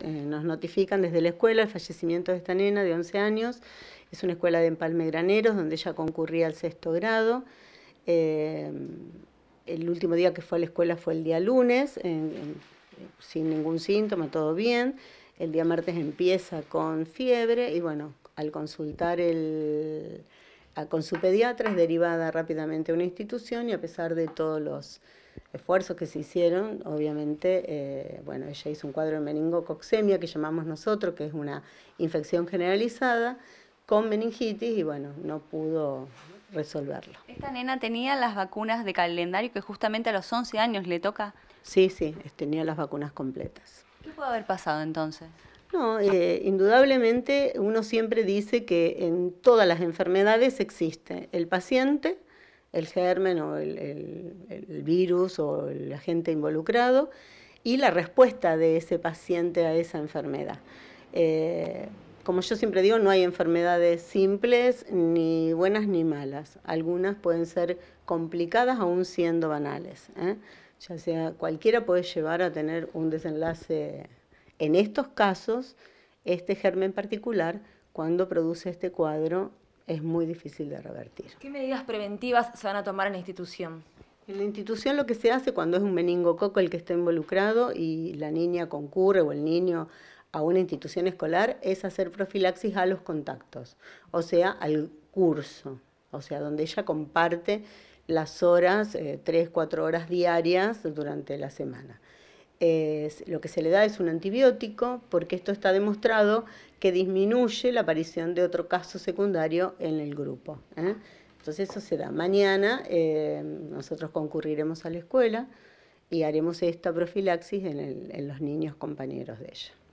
Eh, nos, notifican desde la escuela el fallecimiento de esta nena de 11 años. Es una escuela de empalmegraneros donde ella concurría al sexto grado. Eh, el último día que fue a la escuela fue el día lunes, sin ningún síntoma, todo bien. El día martes empieza con fiebre y bueno, al consultar con su pediatra es derivada rápidamente a una institución y a pesar de todos los esfuerzos que se hicieron, obviamente, eh, bueno, ella hizo un cuadro de meningococcemia que llamamos nosotros, que es una infección generalizada con meningitis y bueno, no pudo resolverlo. Esta nena tenía las vacunas de calendario que justamente a los 11 años le toca. Sí, sí, tenía las vacunas completas. ¿Qué pudo haber pasado entonces? No, eh, indudablemente uno siempre dice que en todas las enfermedades existe el paciente, el germen o el, virus o el agente involucrado y la respuesta de ese paciente a esa enfermedad. Eh, como yo siempre digo, no hay enfermedades simples, ni buenas ni malas. Algunas pueden ser complicadas aún siendo banales. ¿eh? Ya sea, cualquiera puede llevar a tener un desenlace en estos casos, este germen particular, cuando produce este cuadro es muy difícil de revertir. ¿Qué medidas preventivas se van a tomar en la institución? En la institución lo que se hace cuando es un meningococo el que está involucrado y la niña concurre o el niño a una institución escolar es hacer profilaxis a los contactos, o sea, al curso, o sea, donde ella comparte las horas, eh, tres, cuatro horas diarias durante la semana lo que se le da es un antibiótico, porque esto está demostrado que disminuye la aparición de otro caso secundario en el grupo. ¿eh? Entonces eso se da. Mañana eh, nosotros concurriremos a la escuela y haremos esta profilaxis en los niños compañeros de ella.